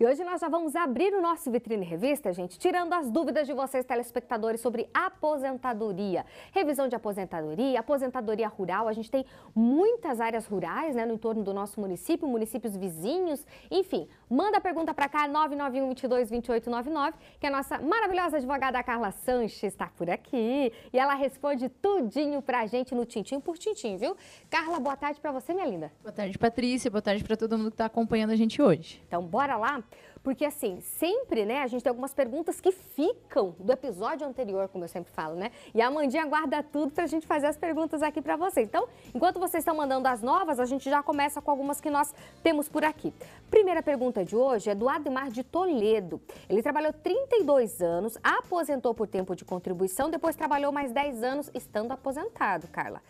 E hoje nós já vamos abrir o nosso Vitrine Revista, gente, tirando as dúvidas de vocês, telespectadores, sobre aposentadoria. Revisão de aposentadoria, aposentadoria rural, a gente tem muitas áreas rurais, né, no entorno do nosso município, municípios vizinhos, enfim. Manda a pergunta para cá, 991 22 2899 que a nossa maravilhosa advogada Carla Sanches está por aqui. E ela responde tudinho para a gente no Tintim por Tintim, viu? Carla, boa tarde para você, minha linda. Boa tarde, Patrícia. Boa tarde para todo mundo que está acompanhando a gente hoje. Então, bora lá porque assim, sempre, né, a gente tem algumas perguntas que ficam do episódio anterior, como eu sempre falo, né? E a Mandinha guarda tudo pra gente fazer as perguntas aqui para vocês. Então, enquanto vocês estão mandando as novas, a gente já começa com algumas que nós temos por aqui. Primeira pergunta de hoje é do Ademar de Toledo. Ele trabalhou 32 anos, aposentou por tempo de contribuição, depois trabalhou mais 10 anos estando aposentado, Carla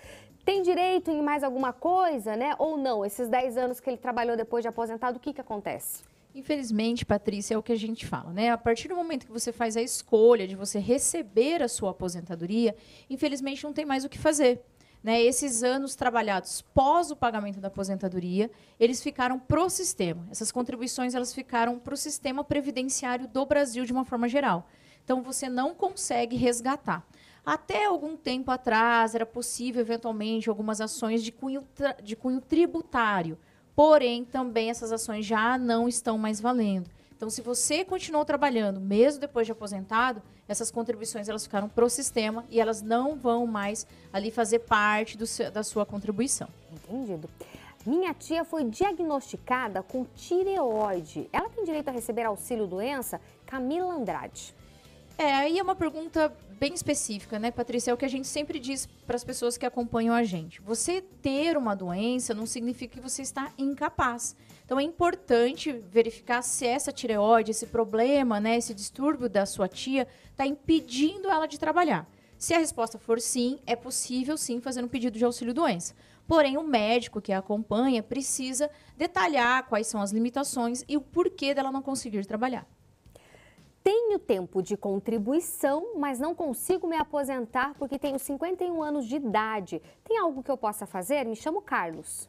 tem direito em mais alguma coisa, né? Ou não? Esses 10 anos que ele trabalhou depois de aposentado, o que, que acontece? Infelizmente, Patrícia, é o que a gente fala, né? A partir do momento que você faz a escolha de você receber a sua aposentadoria, infelizmente não tem mais o que fazer. Né, esses anos trabalhados pós o pagamento da aposentadoria, eles ficaram para o sistema. Essas contribuições elas ficaram para o sistema previdenciário do Brasil de uma forma geral. Então você não consegue resgatar. Até algum tempo atrás era possível eventualmente algumas ações de cunho, de cunho tributário, Porém, também essas ações já não estão mais valendo. Então, se você continuou trabalhando, mesmo depois de aposentado, essas contribuições elas ficaram para o sistema e elas não vão mais ali fazer parte do, da sua contribuição. Entendido. Minha tia foi diagnosticada com tireoide. Ela tem direito a receber auxílio doença? Camila Andrade. É, aí é uma pergunta bem específica, né, Patrícia? É o que a gente sempre diz para as pessoas que acompanham a gente. Você ter uma doença não significa que você está incapaz. Então é importante verificar se essa tireoide, esse problema, né, esse distúrbio da sua tia está impedindo ela de trabalhar. Se a resposta for sim, é possível sim fazer um pedido de auxílio doença. Porém, o médico que a acompanha precisa detalhar quais são as limitações e o porquê dela não conseguir trabalhar. Tenho tempo de contribuição, mas não consigo me aposentar porque tenho 51 anos de idade. Tem algo que eu possa fazer? Me chamo Carlos.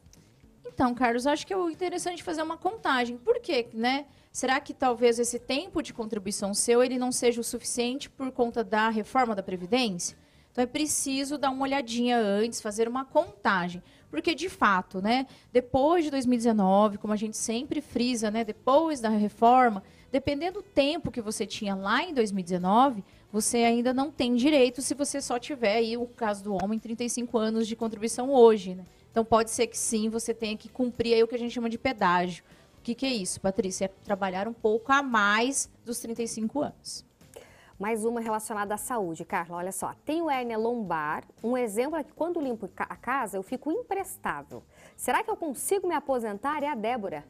Então, Carlos, acho que é interessante fazer uma contagem. Por quê, né? Será que talvez esse tempo de contribuição seu ele não seja o suficiente por conta da reforma da previdência? Então é preciso dar uma olhadinha antes, fazer uma contagem, porque de fato, né, depois de 2019, como a gente sempre frisa, né, depois da reforma, Dependendo do tempo que você tinha lá em 2019, você ainda não tem direito se você só tiver aí o caso do homem 35 anos de contribuição hoje, né? Então pode ser que sim, você tenha que cumprir aí o que a gente chama de pedágio. O que, que é isso, Patrícia? É trabalhar um pouco a mais dos 35 anos. Mais uma relacionada à saúde, Carla. Olha só, tenho hérnia lombar. Um exemplo é que quando limpo a casa, eu fico imprestável. Será que eu consigo me aposentar? É a Débora.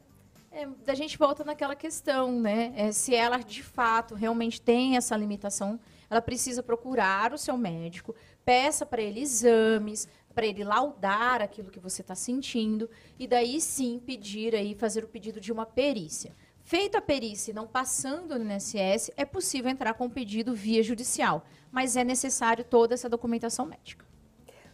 É, a gente volta naquela questão, né? É, se ela de fato realmente tem essa limitação, ela precisa procurar o seu médico, peça para ele exames, para ele laudar aquilo que você está sentindo e daí sim pedir aí fazer o pedido de uma perícia. Feita a perícia e não passando no INSS, é possível entrar com o pedido via judicial, mas é necessário toda essa documentação médica.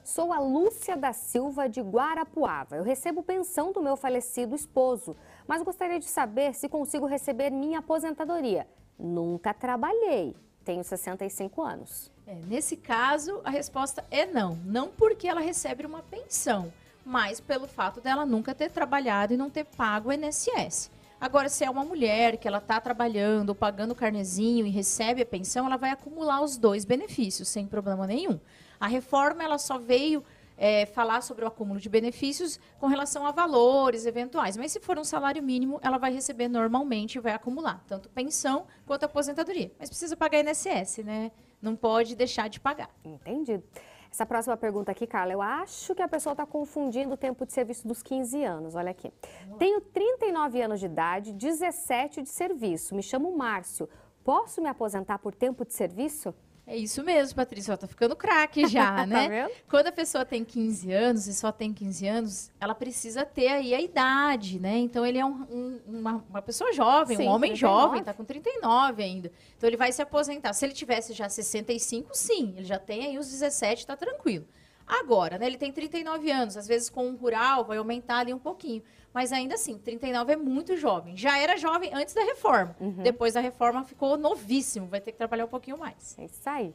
Sou a Lúcia da Silva de Guarapuava. Eu recebo pensão do meu falecido esposo, mas gostaria de saber se consigo receber minha aposentadoria. Nunca trabalhei, tenho 65 anos. É, nesse caso, a resposta é não. Não porque ela recebe uma pensão, mas pelo fato dela nunca ter trabalhado e não ter pago o INSS. Agora, se é uma mulher que ela está trabalhando, pagando o carnezinho e recebe a pensão, ela vai acumular os dois benefícios sem problema nenhum. A reforma ela só veio é, falar sobre o acúmulo de benefícios com relação a valores eventuais. Mas se for um salário mínimo, ela vai receber normalmente e vai acumular, tanto pensão quanto aposentadoria. Mas precisa pagar INSS, né? Não pode deixar de pagar. Entendido. Essa próxima pergunta aqui, Carla, eu acho que a pessoa está confundindo o tempo de serviço dos 15 anos. Olha aqui. Tenho 39 anos de idade, 17 de serviço. Me chamo Márcio. Posso me aposentar por tempo de serviço? É isso mesmo, Patrícia. Ela tá ficando craque já, tá né? tá Quando a pessoa tem 15 anos e só tem 15 anos, ela precisa ter aí a idade, né? Então ele é um, um, uma, uma, pessoa jovem, sim, um homem 39. jovem, tá com 39 ainda. Então ele vai se aposentar. Se ele tivesse já 65, sim, ele já tem aí os 17, tá tranquilo. Agora, né? Ele tem 39 anos, às vezes com um rural vai aumentar ali um pouquinho mas ainda assim, 39 é muito jovem. Já era jovem antes da reforma. Uhum. Depois da reforma ficou novíssimo, vai ter que trabalhar um pouquinho mais. É isso aí.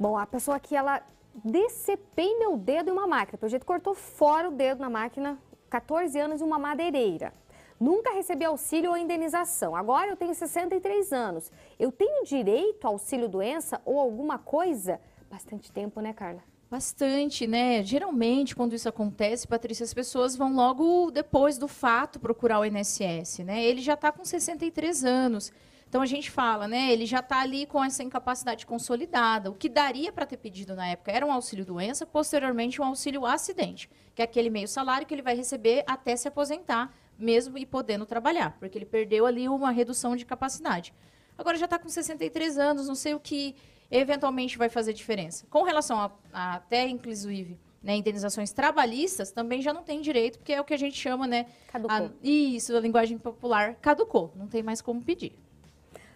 Bom, a pessoa aqui, ela decepei meu dedo em uma máquina. Pelo jeito, cortou fora o dedo na máquina, 14 anos, em uma madeireira. Nunca recebi auxílio ou indenização. Agora eu tenho 63 anos. Eu tenho direito ao auxílio doença ou alguma coisa? Bastante tempo, né, Carla? Bastante, né? Geralmente, quando isso acontece, Patrícia, as pessoas vão logo depois do fato procurar o INSS, né? Ele já está com 63 anos. Então a gente fala, né? Ele já está ali com essa incapacidade consolidada. O que daria para ter pedido na época era um auxílio doença, posteriormente um auxílio acidente, que é aquele meio salário que ele vai receber até se aposentar, mesmo e podendo trabalhar, porque ele perdeu ali uma redução de capacidade. Agora já está com 63 anos, não sei o que eventualmente vai fazer diferença. Com relação a, a até inclusive né, indenizações trabalhistas também já não tem direito, porque é o que a gente chama, né? Caducou. A, isso, a linguagem popular caducou, não tem mais como pedir.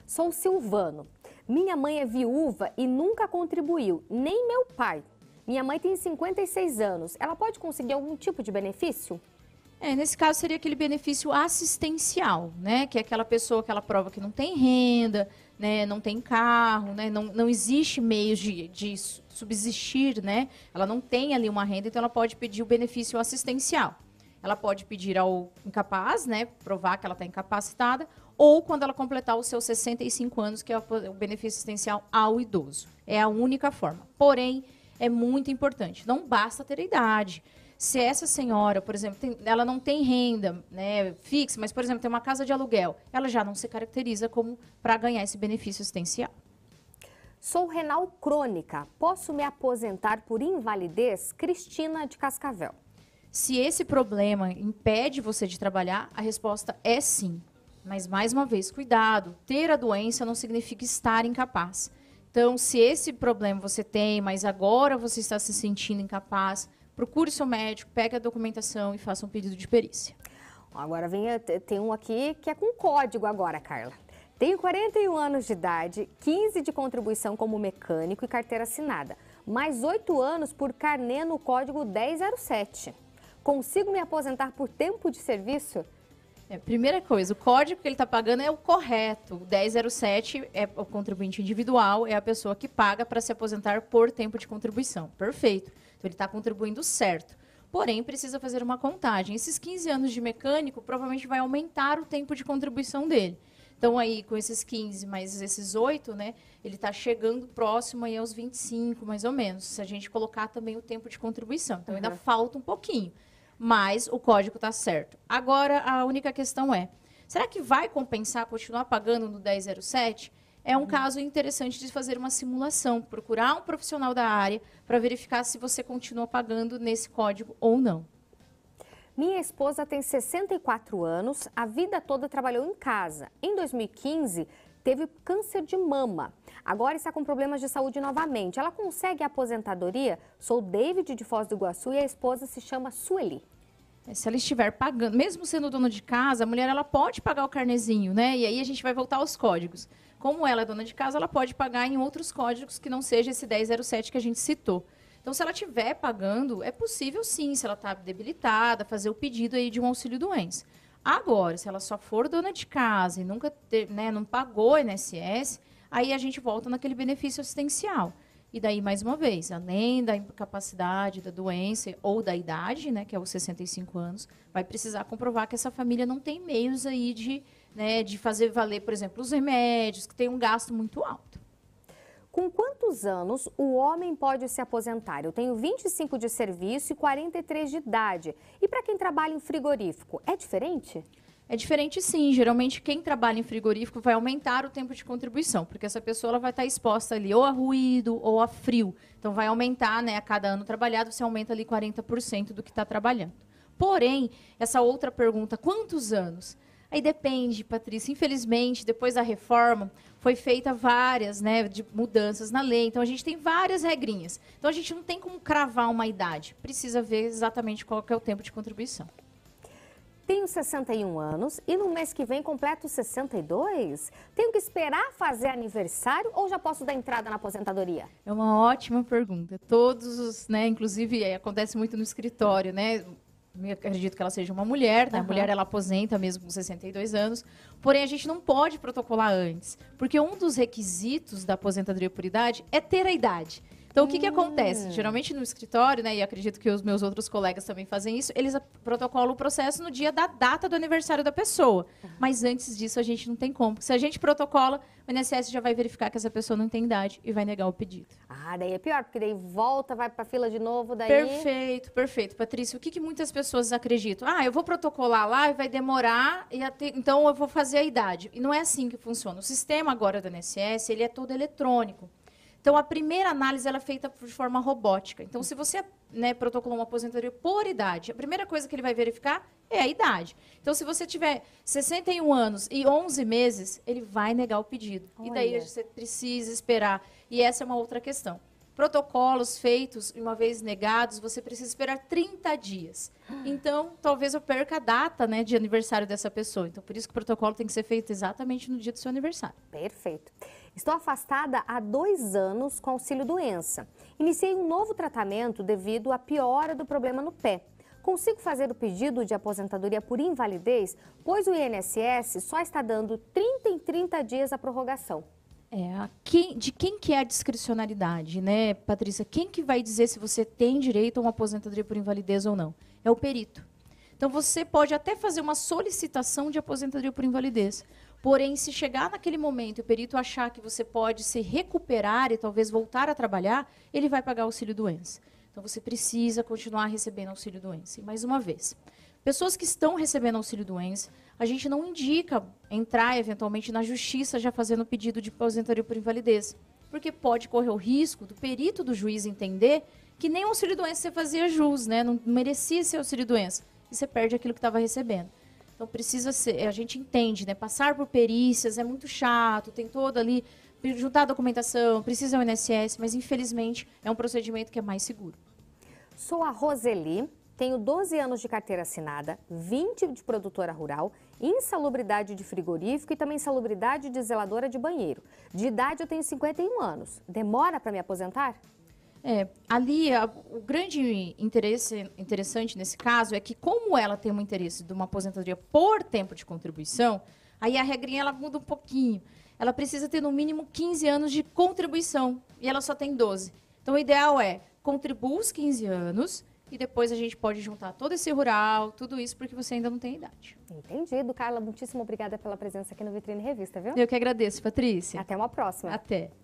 sou Silvano. Minha mãe é viúva e nunca contribuiu, nem meu pai. Minha mãe tem 56 anos. Ela pode conseguir algum tipo de benefício? É, nesse caso seria aquele benefício assistencial, né? Que é aquela pessoa que ela prova que não tem renda, né, não tem carro, né, não, não existe meio de, de subsistir, né, ela não tem ali uma renda, então ela pode pedir o benefício assistencial. Ela pode pedir ao incapaz, né, provar que ela está incapacitada, ou quando ela completar os seus 65 anos, que é o benefício assistencial ao idoso. É a única forma. Porém, é muito importante. Não basta ter a idade se essa senhora, por exemplo, tem, ela não tem renda né, fixa, mas, por exemplo, tem uma casa de aluguel, ela já não se caracteriza como para ganhar esse benefício assistencial. Sou renal crônica, posso me aposentar por invalidez? Cristina de Cascavel. Se esse problema impede você de trabalhar, a resposta é sim. Mas, mais uma vez, cuidado: ter a doença não significa estar incapaz. Então, se esse problema você tem, mas agora você está se sentindo incapaz, procure seu médico, pegue a documentação e faça um pedido de perícia. Agora vem, eh, tem um aqui que é com código agora, Carla. Tenho 41 anos de idade, 15 de contribuição como mecânico e carteira assinada, mais 8 anos por carnê no código 1007. Consigo me aposentar por tempo de serviço? É, primeira coisa, o código que ele está pagando é o correto. O 1007 é o contribuinte individual, é a pessoa que paga para se aposentar por tempo de contribuição. Perfeito. Então, ele está contribuindo certo. Porém, precisa fazer uma contagem. Esses 15 anos de mecânico provavelmente vai aumentar o tempo de contribuição dele. Então, aí, com esses 15 mais esses 8, né, ele está chegando próximo aí aos 25, mais ou menos, se a gente colocar também o tempo de contribuição. Então, uhum. ainda falta um pouquinho mas o código está certo. Agora, a única questão é, será que vai compensar continuar pagando no 1007? É um uhum. caso interessante de fazer uma simulação, procurar um profissional da área para verificar se você continua pagando nesse código ou não. Minha esposa tem 64 anos, a vida toda trabalhou em casa. Em 2015, teve câncer de mama. Agora está com problemas de saúde novamente. Ela consegue a aposentadoria? Sou David de Foz do Iguaçu e a esposa se chama Sueli. É, se ela estiver pagando, mesmo sendo dona de casa, a mulher ela pode pagar o carnezinho, né? E aí a gente vai voltar aos códigos. Como ela é dona de casa, ela pode pagar em outros códigos que não seja esse 1007 que a gente citou. Então, se ela estiver pagando, é possível sim, se ela está debilitada, fazer o pedido aí de um auxílio doença. Agora, se ela só for dona de casa e nunca né, não pagou INSS, aí a gente volta naquele benefício assistencial. E daí, mais uma vez, além da incapacidade, da doença ou da idade, né, que é os 65 anos, vai precisar comprovar que essa família não tem meios aí de, né, de fazer valer, por exemplo, os remédios, que tem um gasto muito alto. Com quantos anos o homem pode se aposentar? Eu tenho 25 de serviço e 43 de idade. E para quem trabalha em frigorífico, é diferente? É diferente sim. Geralmente quem trabalha em frigorífico vai aumentar o tempo de contribuição, porque essa pessoa ela vai estar tá exposta ali ou a ruído ou a frio. Então vai aumentar, né? A cada ano trabalhado, você aumenta ali 40% do que está trabalhando. Porém, essa outra pergunta, quantos anos? Aí depende, Patrícia. Infelizmente, depois da reforma, foi feita várias né, de mudanças na lei. Então, a gente tem várias regrinhas. Então, a gente não tem como cravar uma idade. Precisa ver exatamente qual é o tempo de contribuição. Tenho 61 anos e no mês que vem completo 62. Tenho que esperar fazer aniversário ou já posso dar entrada na aposentadoria? É uma ótima pergunta. Todos os, né, inclusive é, acontece muito no escritório, né? eu acredito que ela seja uma mulher, né? Uhum. A mulher ela aposenta mesmo com 62 anos. Porém, a gente não pode protocolar antes, porque um dos requisitos da aposentadoria por idade é ter a idade. Então, o que, que acontece? Hum. Geralmente no escritório, né, e acredito que os meus outros colegas também fazem isso, eles protocolam o processo no dia da data do aniversário da pessoa. Tá. Mas antes disso, a gente não tem como. Se a gente protocola, o INSS já vai verificar que essa pessoa não tem idade e vai negar o pedido. Ah, daí é pior, porque daí volta, vai para fila de novo, daí... Perfeito, perfeito. Patrícia, o que, que muitas pessoas acreditam? Ah, eu vou protocolar lá e vai demorar, e até... então eu vou fazer a idade. E não é assim que funciona. O sistema agora do INSS, ele é todo eletrônico. Então, a primeira análise ela é feita de forma robótica. Então, se você né, protocolou uma aposentadoria por idade, a primeira coisa que ele vai verificar é a idade. Então, se você tiver 61 anos e 11 meses, ele vai negar o pedido. Olha. E daí você precisa esperar. E essa é uma outra questão. Protocolos feitos, uma vez negados, você precisa esperar 30 dias. Então, talvez eu perca a data né, de aniversário dessa pessoa. Então, por isso que o protocolo tem que ser feito exatamente no dia do seu aniversário. Perfeito. Estou afastada há dois anos com auxílio doença. Iniciei um novo tratamento devido à piora do problema no pé. Consigo fazer o pedido de aposentadoria por invalidez, pois o INSS só está dando 30 em 30 dias a prorrogação. É, quem, de quem que é a discricionalidade, né, Patrícia? Quem que vai dizer se você tem direito a uma aposentadoria por invalidez ou não? É o perito. Então você pode até fazer uma solicitação de aposentadoria por invalidez, Porém, se chegar naquele momento e o perito achar que você pode se recuperar e talvez voltar a trabalhar, ele vai pagar auxílio doença. Então você precisa continuar recebendo auxílio doença. E mais uma vez, pessoas que estão recebendo auxílio doença, a gente não indica entrar eventualmente na justiça já fazendo pedido de aposentadoria por invalidez, porque pode correr o risco do perito do juiz entender que nem auxílio doença você fazia jus, né? Não merecia ser auxílio doença e você perde aquilo que estava recebendo. Então precisa ser, a gente entende, né? Passar por perícias é muito chato, tem todo ali juntar documentação, precisa é o INSS, mas infelizmente é um procedimento que é mais seguro. Sou a Roseli, tenho 12 anos de carteira assinada, 20 de produtora rural, insalubridade de frigorífico e também insalubridade de zeladora de banheiro. De idade eu tenho 51 anos. Demora para me aposentar? É, ali a, o grande interesse interessante nesse caso é que como ela tem um interesse de uma aposentadoria por tempo de contribuição, aí a regrinha ela muda um pouquinho. Ela precisa ter no mínimo 15 anos de contribuição e ela só tem 12. Então o ideal é contribua os 15 anos e depois a gente pode juntar todo esse rural, tudo isso, porque você ainda não tem idade. Entendido. Carla, muitíssimo obrigada pela presença aqui no Vitrine Revista, viu? Eu que agradeço, Patrícia. Até uma próxima. Até.